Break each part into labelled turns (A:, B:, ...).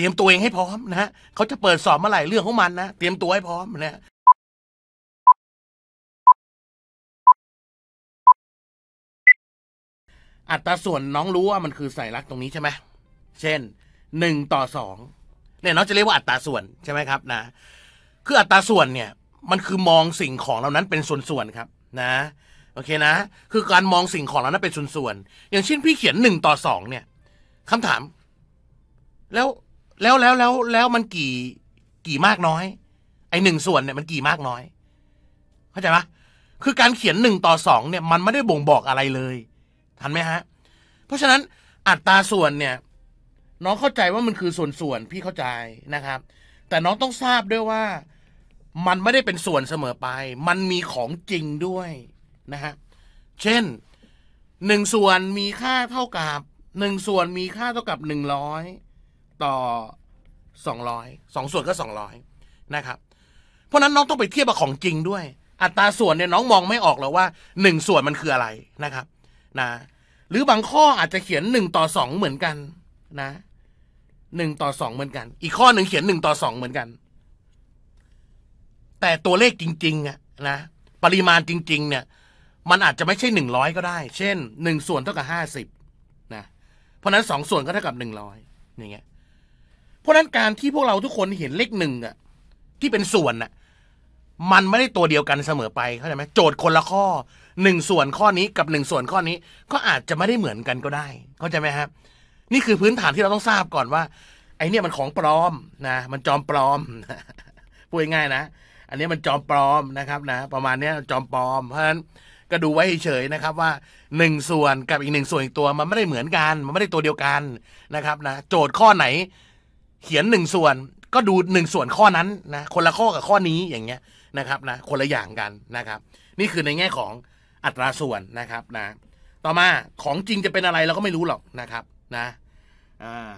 A: รียมตัวเองให้พร้อมนะฮะเขาจะเปิดสอบเมื่อไหร่เรื่องของมันนะ เตรียมตัวให้พร้อมนะฮะอัตราส่วนน้องรู้ว่ามันคือใส่รักตรงนี้ใช่ไหมเช่น หนึ่งต่อสอง เนี่ยน้องจะเรียกว่าอัตราส่วนใช่ไหมครับ นะ คืออัตราส่วนเนี่ย มันคือมองสิ่งของเหล่านั้นเป็นส่วนๆครับ นะ โอเคนะ คือการมองสิ่งของเหล่านั้นเป็นส่วนๆอย่างเช่นพี่เขียนหนึ่งต่อสองเนี่ย คำถาม แล้วแล้วแล้วแล้วแล้วมันกี่กี่มากน้อยไอหนึ่งส่วนเนี่ยมันกี่มากน้อย เข้าใจไหมคือการเขียนหนึ่งต่อสองเนี่ยมันไม่ได้บ่งบอกอะไรเลย ทันไหมฮะ เพราะฉะนั้นอัตราส่วนเนี่ย น้องเข้าใจว่ามันคือส่วนส่วนพี่เข้าใจนะครับ แต่น้องต้องทราบด้วยว่ามันไม่ได้เป็นส่วนเสมอไป มันมีของจริงด้วยนะฮะเช่นหนึ่งส่วนมีค่าเท่ากับหนึ่งส่วนมีค่าเท่ากับหนึ่งร้อยต่อ200 2ส่วนก็200นะครับ เพราะนั้นน้องต้องไปเทียบกับของจริงด้วย อัตราส่วนเนี่ยน้องมองไม่ออกหรอกว่า1ส่วนมันคืออะไรนะครับนะหรือบางข้ออาจจะเขียน1ต่อ2เหมือนกันนะ1ต่อ2เหมือนกัน อีกข้อหนึ่งเขียน1ต่อ2เหมือนกัน แต่ตัวเลขจริงๆอะนะปริมาณจริง ๆ เนี่ยมันอาจจะไม่ใช่100 ก็ได้ เช่น1ส่วนเท่ากับ 50นะ เพราะนั้น2ส่วนก็เท่ากับ100อย่างเงี้ยเพราะนั้นการที่พวกเราทุกคนเห็นเลขหนึ่งอะที่เป็นส่วนอะมันไม่ได้ตัวเดียวกันเสมอไปเข้าใจไหมโจทย์คนละข้อหนึ่งส่วนข้อนี้กับหนึ่งส่วนข้อนี้ ก็อาจจะไม่ได้เหมือนกันก็ได้ เข้าใจไหมครับนี่คือพื้นฐานที่เราต้องทราบก่อนว่า ไอเนี่ยมันของปลอมนะ มันจอมปลอมพูดง่ายนะ อันนี้มันจอมปลอมนะครับ นะ ประมาณนี้จอมปลอม เพราะฉะนั้นก็ดูไว้เฉยๆนะครับ ว่าหนึ่งส่วนกับอีกหนึ่งส่วนอีกตัวมันไม่ได้เหมือนกัน มันไม่ได้ตัวเดียวกันนะครับ นะ โจทย์ข้อไหนเขียนหนึ่งส่วนก็ดูหนึ่งส่วนข้อนั้นนะคนละข้อกับข้อนี้อย่างเงี้ยนะครับนะคนละอย่างกันนะครับ นี่คือในแง่ของอัตราส่วนนะครับนะต่อมาของจริงจะเป็นอะไรเราก็ไม่รู้หรอกนะครับนะอ่า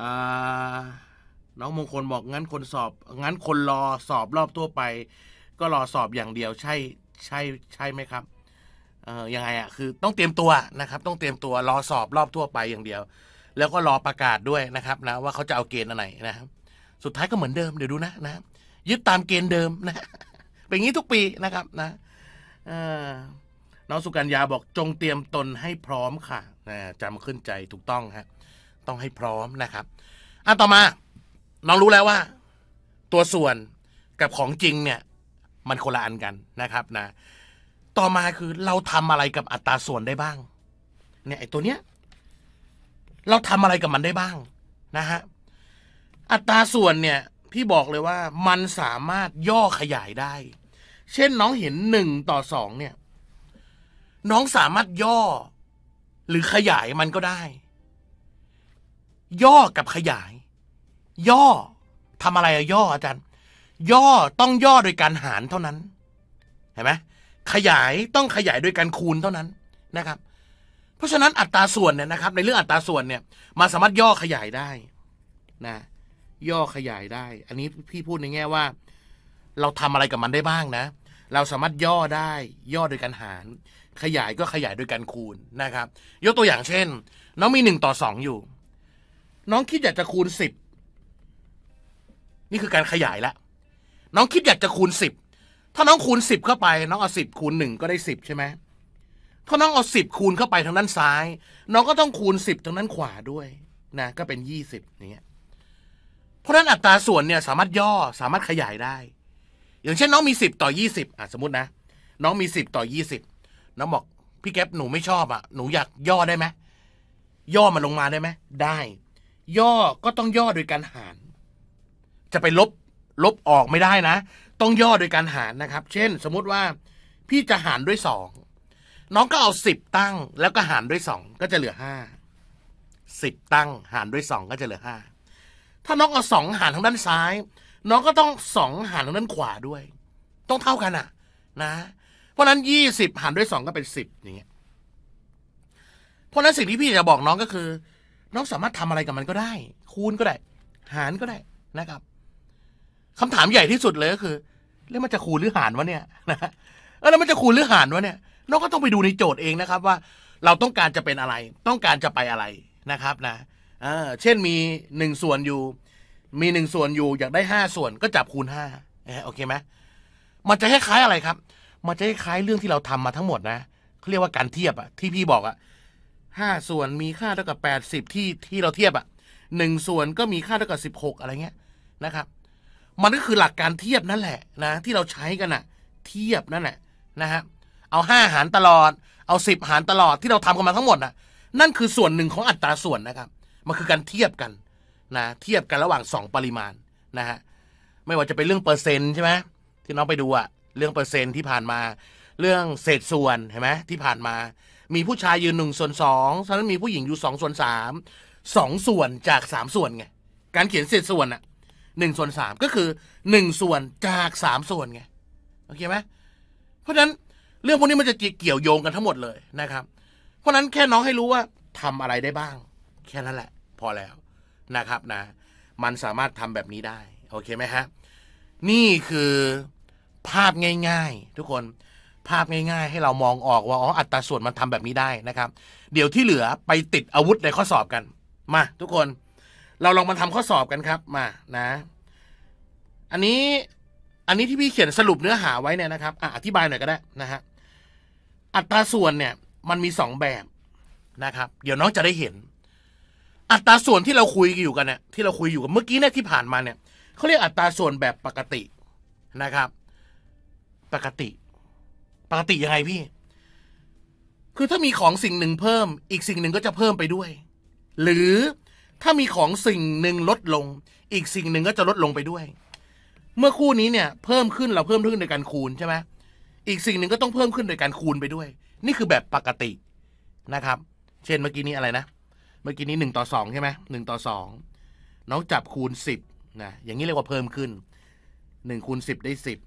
A: อ่าน้องมงคลบอกงั้นคนสอบ งั้นคนรอสอบรอบทั่วไป ก็รอสอบอย่างเดียวใช่ใช่ใช่ไหมครับเออยังไงอะ่ะคือต้องเตรียมตัวนะครับต้องเตรียมตัวรอสอบรอบทั่วไปอย่างเดียวแล้วก็รอประกาศด้วยนะครับนะว่าเขาจะเอาเกณฑ์อะไรนะครับสุดท้ายก็เหมือนเดิมเดี๋ยวดูนะนะยึดตามเกณฑ์เดิมนะเป็นอย่างนี้ทุกปีนะครับนะน้องสุกัญญาบอกจงเตรียมตนให้พร้อมค่ะนะจำขึ้นใจถูกต้องฮะต้องให้พร้อมนะครับอ่ะต่อมา น้องรู้แล้วว่า ตัวส่วนกับของจริงเนี่ย มันคนละอันกันนะครับนะ ต่อมาคือเราทำอะไรกับอัตราส่วนได้บ้าง เนี่ยไอตัวเนี้ยเราทำอะไรกับมันได้บ้างนะฮะอัตราส่วนเนี่ย พี่บอกเลยว่ามันสามารถย่อขยายได้ เช่นน้องเห็นหนึ่งต่อสองเนี่ย น้องสามารถย่อหรือขยายมันก็ได้ ย่อกับขยาย ย่อทำอะไรอะย่ออาจารย์ ย่อต้องย่อโดยการหารเท่านั้น เห็นไหมขยายต้องขยายโดยการคูณเท่านั้นนะครับราะฉะนั้นอัตราส่วนเนี่ยนะครับ ในเรื่องอัตราส่วนเนี่ยมาสามารถย่อขยายได้นะ ย่อขยายได้ อันนี้พี่พูดในแง่ว่า เราทำอะไรกับมันได้บ้างนะ เราสามารถย่อได้ ย่อโดยการหาร ขยายก็ขยายโดยการคูณนะครับ ยกตัวอย่างเช่น น้องมีหนึ่งต่อสองอยู่ น้องคิดอยากจะคูณสิบนี่คือการขยายละน้องคิดอยากจะคูณสิบถ้าน้องคูณสิบเข้าไป น้องเอาสิบคูณหนึ่งก็ได้สิบใช่ไหมถ้าน้องเอาสิบคูณเข้าไปทางด้านซ้าย น้องก็ต้องคูณสิบทางด้านขวาด้วยนะก็เป็นยี่สิบอย่างเงี้ย เพราะนั้นอัตราส่วนเนี่ยสามารถย่อสามารถขยายได้ อย่างเช่น น้องมีสิบต่อยี่สิบอ่ะสมมตินะน้องมีสิบต่อยี่สิบน้องบอกพี่แก๊ปหนูไม่ชอบอ่ะ หนูอยากย่อได้ไหมย่อมันลงมาได้ไหมได้ ย่อก็ต้องย่อโดยการหาร จะไปลบลบออกไม่ได้นะ ต้องย่อโดยการหารนะครับ เช่นสมมติว่าพี่จะหารด้วยสองน้องก็เอาสิบตั้งแล้วก็หารด้วยสองก็จะเหลือห้า สิบตั้งหารด้วยสองก็จะเหลือห้า ถ้าน้องเอาสองหารทางด้านซ้ายน้องก็ต้องสองหารทางด้านขวาด้วย ต้องเท่ากันอ่ะ นะ เพราะนั้นยี่สิบหารด้วยสองก็เป็นสิบอย่างเงี้ย เพราะนั้นสิ่งที่พี่จะบอกน้องก็คือน้องสามารถทำอะไรกับมันก็ได้ คูณก็ได้ หารก็ได้นะครับ คำถามใหญ่ที่สุดเลยก็คือ แล้วมันจะคูณหรือหารวะเนี่ยนะแล้วมันจะคูณหรือหารวะเนี่ยเราก็ต้องไปดูในโจทย์เองนะครับ ว่าเราต้องการจะเป็นอะไร ต้องการจะไปอะไรนะครับ นะเเช่นมีหนึ่งส่วนอยู่ มีหนึ่งส่วนอยู่อยากได้ห้าส่วนก็จับคูณห้าโอเคไหมมันจะคล้ายๆอะไรครับ มันจะคล้ายเรื่องที่เราทำมาทั้งหมดนะเขาเรียกว่าการเทียบอะที่พี่บอกอะห้าส่วนมีค่าเท่ากับแปดสิบที่ที่เราเทียบอะหนึ่งส่วนก็มีค่าเท่ากับสิบหกอะไรเงี้ยนะครับ มันก็คือหลักการเทียบนั่นแหละ นะ ที่เราใช้กันอะเทียบนั่นแหละนะครับเอาห้าหารตลอด เอาสิบหารตลอดที่เราทำกันมาทั้งหมดน่ะ นั่นคือส่วนหนึ่งของอัตราส่วนนะครับ มันคือการเทียบกันนะ เทียบกันระหว่างสองปริมาณนะฮะ ไม่ว่าจะเป็นเรื่องเปอร์เซ็นต์ใช่ไหมที่น้องไปดูอะเรื่องเปอร์เซ็นต์ที่ผ่านมา เรื่องเศษส่วนเห็นไหมที่ผ่านมา มีผู้ชายยืนหนึ่งส่วนสองฉะนั้นมีผู้หญิงอยู่สองส่วนสามสองส่วนจากสามส่วนไง การเขียนเศษส่วนอะหนึ่งส่วนสามก็คือหนึ่งส่วนจากสามส่วนไงโอเคไหมเพราะฉะนั้นเรื่องพวกนี้มันจะเกี่ยวโยงกันทั้งหมดเลยนะครับ เพราะนั้นแค่น้องให้รู้ว่าทำอะไรได้บ้าง แค่นั้นแหละ พอแล้วนะครับนะ มันสามารถทำแบบนี้ได้โอเคไหมฮะนี่คือภาพง่าย ๆ ทุกคนภาพง่าย ๆ ให้เรามองออกว่าอ๋ออัตราส่วนมันทำแบบนี้ได้นะครับ เดี๋ยวที่เหลือไปติดอาวุธในข้อสอบกันมาทุกคนเราลองมาทำข้อสอบกันครับมานะอันนี้อันนี้ที่พี่เขียนสรุปเนื้อหาไว้เนี่ยนะครับออธิบายหน่อยก็ได้นะฮะอัตราส่วนเนี่ยมันมีสองแบบนะครับ เดี๋ยวน้องจะได้เห็น อัตราส่วนที่เราคุยอยู่กันเนี่ยที่เราคุยอยู่กันเมื่อกี้เนี่ยที่ผ่านมาเนี่ยเขาเรียกอัตราส่วนแบบปกตินะครับ ปกติ ปกติยังไงพี่ คือถ้ามีของสิ่งหนึ่งเพิ่ม อีกสิ่งหนึ่งก็จะเพิ่มไปด้วย หรือถ้ามีของสิ่งหนึ่งลดลง อีกสิ่งหนึ่งก็จะลดลงไปด้วย เมื่อคู่นี้เนี่ย เพิ่มขึ้นเราเพิ่มขึ้นโดยการคูณใช่ไหมเอีกสิ่งหนึ่งก็ต้องเพิ่มขึ้นโดยการคูณไปด้วย นี่คือแบบปกตินะครับ เช่นเมื่อกี้นี้อะไรนะ เมื่อกี้นี้หนึ่งต่อสองใช่ไหมหนึ่งต่อสองน้องจับคูณสิบนะ อย่างนี้เรียกว่าเพิ่มขึ้นหนึ่งคูณสิบได้สิบ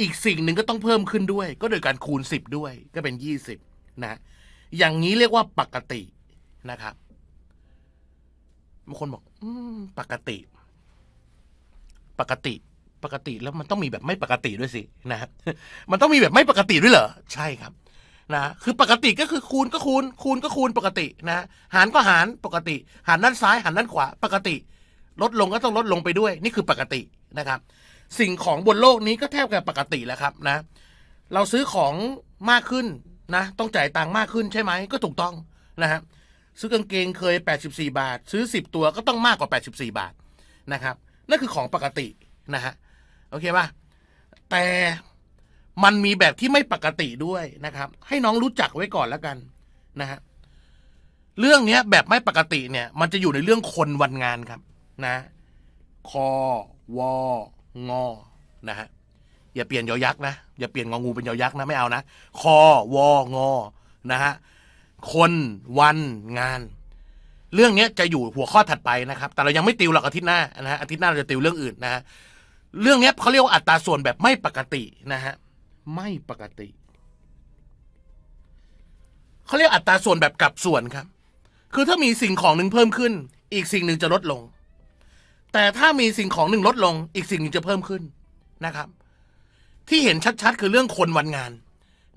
A: อีกสิ่งหนึ่งก็ต้องเพิ่มขึ้นด้วย ก็โดยการคูณสิบด้วย ก็เป็นยี่สิบนะ อย่างนี้เรียกว่าปกตินะครับบางคนบอกอปกติ ปกติปกติแล้วมันต้องมีแบบไม่ปกติด้วยสินะมันต้องมีแบบไม่ปกติด้วยเหรอ ใช่ครับนะคือปกติก็คือคูณก็คูณคูณก็คูณปกตินะ หารก็หารปกติ หารด้านซ้ายหารด้านขวา ปกติ ลดลงก็ต้องลดลงไปด้วย นี่คือปกตินะครับสิ่งของบนโลกนี้ก็แทบจะปกติแล้วครับนะเราซื้อของมากขึ้นนะต้องจ่ายตังค์มากขึ้นใช่ไหมก็ถูกต้องนะฮะซื้อกางเกงเคย 84 บาท ซื้อ 10 ตัวก็ต้องมากกว่า84 บาทนะครับ นั่นคือของปกตินะฮะโอเคปะแต่มันมีแบบที่ไม่ปกติด้วยนะครับ ให้น้องรู้จักไว้ก่อนแล้วกันนะฮะ เรื่องเนี้ย แบบไม่ปกติเนี่ย มันจะอยู่ในเรื่องคนวันงานครับ นะคอวองอนะฮะ อย่าเปลี่ยนยอยักษ์นะ อย่าเปลี่ยนงองูเป็นยอยักษ์นะ ไม่เอานะคอวองอนะฮะ คนวัน งาน เรื่องนี้จะอยู่หัวข้อถัดไปนะครับ แต่เรายังไม่ติวหรอกอาทิตย์หน้านะฮะ อาทิตย์หน้าเราจะติวเรื่องอื่นนะฮะเรื่องนี้เขาเรียกว่าอัตราส่วนแบบไม่ปกตินะฮะไม่ปกติเขาเรียกอัตราส่วนแบบกลับส่วนครับ คือถ้ามีสิ่งของหนึ่งเพิ่มขึ้น อีกสิ่งหนึ่งจะลดลง แต่ถ้ามีสิ่งของหนึ่งลดลง อีกสิ่งหนึ่งจะเพิ่มขึ้นนะครับ ที่เห็นชัด ๆ คือเรื่องคนวันงาน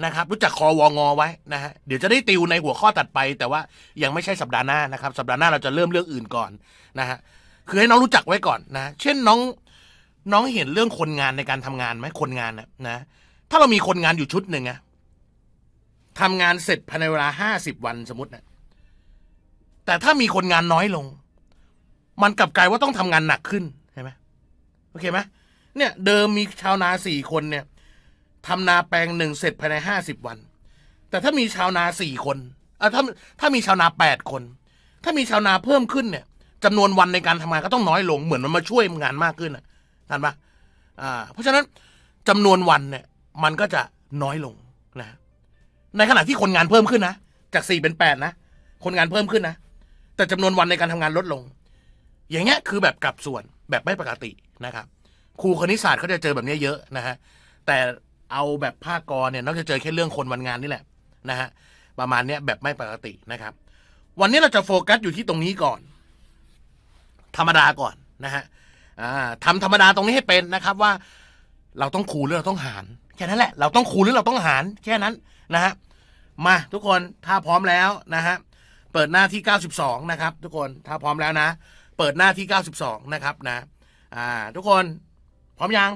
A: นะครับ รู้จักคอวองอไว้นะฮะเดี๋ยวจะได้ติวในหัวข้อตัดไป แต่ว่ายังไม่ใช่สัปดาห์หน้านะครับ สัปดาห์หน้าเราจะเริ่มเรื่องอื่นก่อนนะฮะคือให้น้องรู้จักไว้ก่อนนะ เช่นน้องน้องเห็นเรื่องคนงานในการทำงานไหมคนงานนะนะ ถ้าเรามีคนงานอยู่ชุดหนึ่งอะทำงานเสร็จภายในเวลาห้าสิบวันสมมตินะแต่ถ้ามีคนงานน้อยลง มันกลับกลายว่าต้องทำงานหนักขึ้นใช่ไหมโอเคไหมเนี่ย เดิมมีชาวนาสี่คนเนี่ยทำนาแปลงหนึ่งเสร็จภายในห้าสิบวัน แต่ถ้ามีชาวนาสี่คนอะถ้า ถ้ามีชาวนาแปดคน ถ้ามีชาวนาเพิ่มขึ้นเนี่ยจำนวนวันในการทำงานก็ต้องน้อยลงเหมือนมันมาช่วยงานมากขึ้นอะทันปะอ่า เพราะฉะนั้นจำนวนวันเนี่ย มันก็จะน้อยลงนะ ในขณะที่คนงานเพิ่มขึ้นนะ จากสี่เป็นแปดนะ คนงานเพิ่มขึ้นนะ แต่จำนวนวันในการทำงานลดลง อย่างเงี้ยคือแบบกลับส่วนแบบไม่ปกตินะครับ ครูคณิตศาสตร์เขาจะเจอแบบนี้เยอะนะฮะ แต่เอาแบบภาคกรเนี่ยนอกจากเจอแค่เรื่องคนวันงานนี่แหละนะฮะประมาณเนี้ยแบบไม่ปกตินะครับ วันนี้เราจะโฟกัสอยู่ที่ตรงนี้ก่อน ธรรมดาก่อนนะฮะทำธรรมดาตรงนี้ให้เป็นนะครับ ว่า เราต้องคูณหรือเราต้องหาร แค่นั้นแหละ เราต้องคูณหรือเราต้องหาร แค่นั้นนะฮะมาทุกคนถ้าพร้อมแล้วนะฮะเปิดหน้าที่92นะครับทุกคนถ้าพร้อมแล้วนะ เปิดหน้าที่ 92นะครับนะอ่าทุกคนพร้อมยัง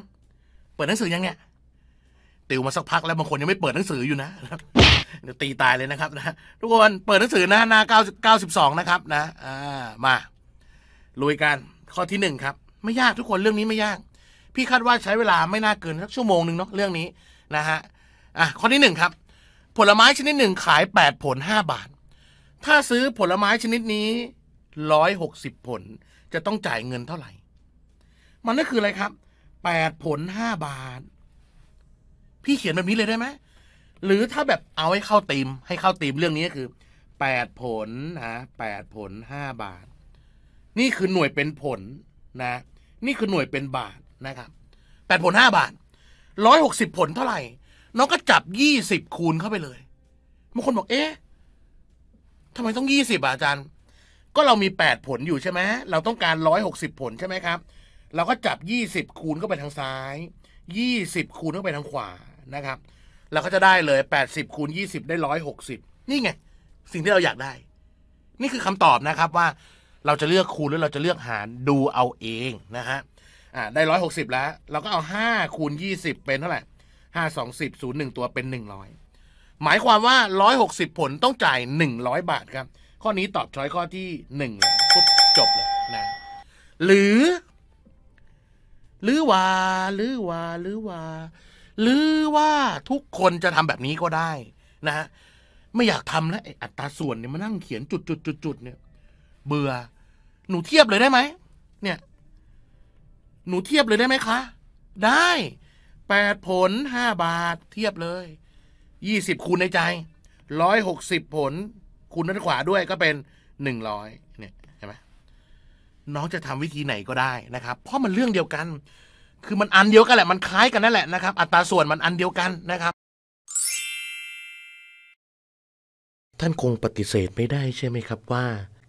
A: เปิดหนังสือยังเนี่ยติวมาสักพักแล้วบางคนยังไม่เปิดหนังสืออยู่นะเดี๋ยวตีตายเลยนะครับนะทุกคนเปิดหนังสือนะหน้า 92 นะครับนะอ่ามาลุยกันข้อที่1ครับไม่ยากทุกคนเรื่องนี้ไม่ยาก พี่คาดว่าใช้เวลาไม่น่าเกินสักชั่วโมงหนึ่งเนาะเรื่องนี้ นะฮะอ่ะข้อที่หนึ่งครับ ผลไม้ชนิดหนึ่งขายแปดผลห้าบาท ถ้าซื้อผลไม้ชนิดนี้ร้อยหกสิบผลจะต้องจ่ายเงินเท่าไหร่ มันก็คืออะไรครับแปดผลห้าบาท พี่เขียนแบบนี้เลยได้ไหมหรือถ้าแบบเอาให้เข้าตีม ให้เข้าตีมเรื่องนี้ก็คือแปดผลนะแปดผลห้าบาท นี่คือหน่วยเป็นผลนะนี่คือหน่วยเป็นบาทนะครับ แปดผลห้าบาท ร้อยหกสิบผลเท่าไหร่น้องก็จับยี่สิบคูณเข้าไปเลย บางคนบอกเอ๊ะทำไมต้องยี่สิบอาจารย์ ก็เรามีแปดผลอยู่ใช่ไหมเราต้องการร้อยหกสิบผลใช่ไหมครับ เราก็จับยี่สิบคูณเข้าไปทางซ้าย ยี่สิบคูณเข้าไปทางขวานะครับ เราก็จะได้เลยแปดสิบคูณยี่สิบได้ร้อยหกสิบ นี่ไง สิ่งที่เราอยากได้ นี่คือคำตอบนะครับว่าเราจะเลือกคูณหรือเราจะเลือกหารดูเอาเองนะฮะ อ่าได้ร้อยหกสิบแล้ว เราก็เอาห้าคูณยี่สิบเป็นเท่าไหร่ห้าสองสิบศูนย์หนึ่งตัวเป็นหนึ่งร้อยหมายความว่าร้อยหกสิบผลต้องจ่ายหนึ่งร้อยบาทครับ ข้อนี้ตอบช้อยข้อที่หนึ่งเลยปุ๊บจบเลยนะหรือหรือว่าหรือว่าหรือว่า หรือว่าทุกคนจะทำแบบนี้ก็ได้นะฮะไม่อยากทำแล้วอัตราส่วนเนี่ยมานั่งเขียนจุดจุดจุดจุดเนี่ยเบื่อ หนูเทียบเลยได้ไหม เนี่ย หนูเทียบเลยได้ไหมคะ ได้ แปดผลห้าบาท เทียบเลย ยี่สิบคูณในใจ ร้อยหกสิบผล คูณด้านขวาด้วยก็เป็นหนึ่งร้อยเนี่ย ใช่ไหมน้องจะทำวิธีไหนก็ได้นะครับ เพราะมันเรื่องเดียวกัน คือมันอันเดียวกันแหละ มันคล้ายกันนั่นแหละนะครับ อัตราส่วนมันอันเดียวกันนะครับ ท่านคงปฏิเสธไม่ได้ใช่ไหมครับ ว่า